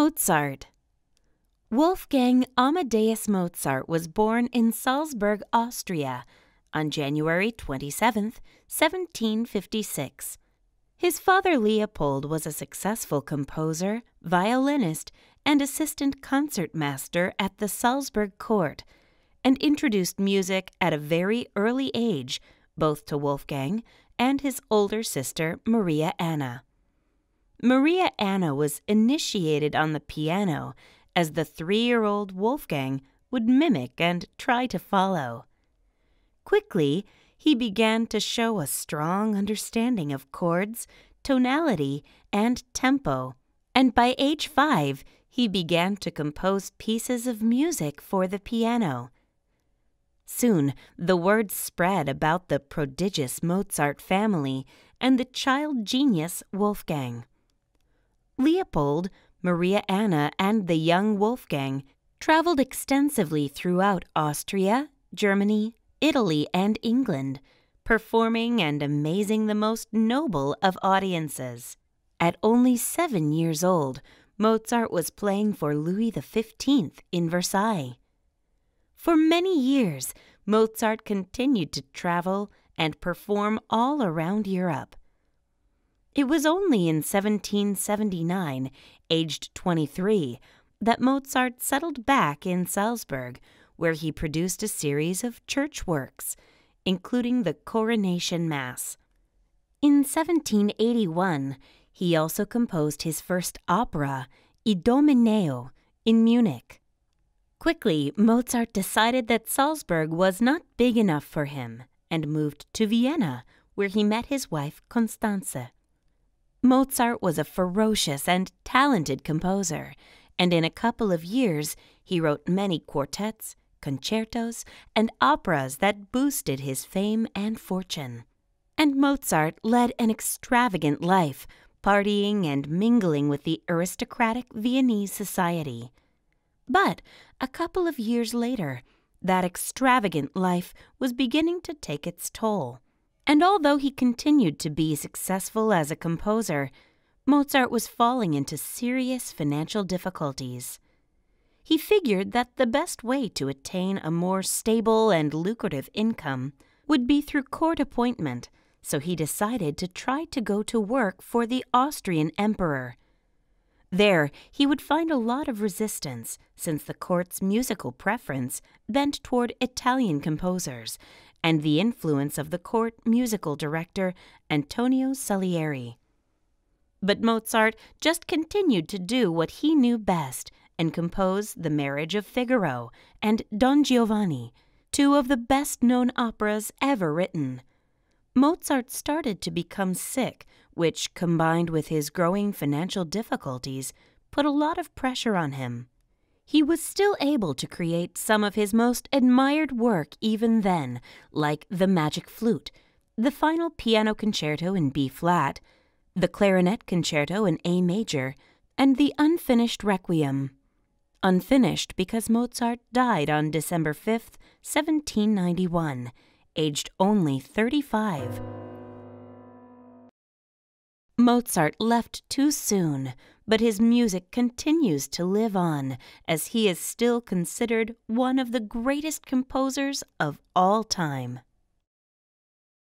Mozart Wolfgang Amadeus Mozart was born in Salzburg, Austria, on January 27, 1756. His father Leopold was a successful composer, violinist, and assistant concertmaster at the Salzburg court, and introduced music at a very early age both to Wolfgang and his older sister Maria Anna. Maria Anna was initiated on the piano as the three year old Wolfgang would mimic and try to follow. Quickly, he began to show a strong understanding of chords, tonality, and tempo, and by age five, he began to compose pieces of music for the piano. Soon, the word spread about the prodigious Mozart family and the child genius Wolfgang. Leopold, Maria Anna, and the young Wolfgang traveled extensively throughout Austria, Germany, Italy, and England, performing and amazing the most noble of audiences. At only seven years old, Mozart was playing for Louis XV in Versailles. For many years, Mozart continued to travel and perform all around Europe. It was only in 1779, aged 23, that Mozart settled back in Salzburg, where he produced a series of church works, including the Coronation Mass. In 1781, he also composed his first opera, Idomeneo, in Munich. Quickly, Mozart decided that Salzburg was not big enough for him and moved to Vienna, where he met his wife Constanze. Mozart was a ferocious and talented composer, and in a couple of years he wrote many quartets, concertos, and operas that boosted his fame and fortune. And Mozart led an extravagant life, partying and mingling with the aristocratic Viennese society. But a couple of years later, that extravagant life was beginning to take its toll. And although he continued to be successful as a composer, Mozart was falling into serious financial difficulties. He figured that the best way to attain a more stable and lucrative income would be through court appointment, so he decided to try to go to work for the Austrian emperor. There, he would find a lot of resistance, since the court's musical preference bent toward Italian composers, and the influence of the court musical director Antonio Salieri. But Mozart just continued to do what he knew best and compose The Marriage of Figaro and Don Giovanni, two of the best known operas ever written. Mozart started to become sick, which, combined with his growing financial difficulties, put a lot of pressure on him. He was still able to create some of his most admired work even then, like The Magic Flute, the final piano concerto in B flat, the clarinet concerto in A major, and the unfinished Requiem. Unfinished because Mozart died on December 5, 1791, aged only 35. Mozart left too soon, but his music continues to live on as he is still considered one of the greatest composers of all time.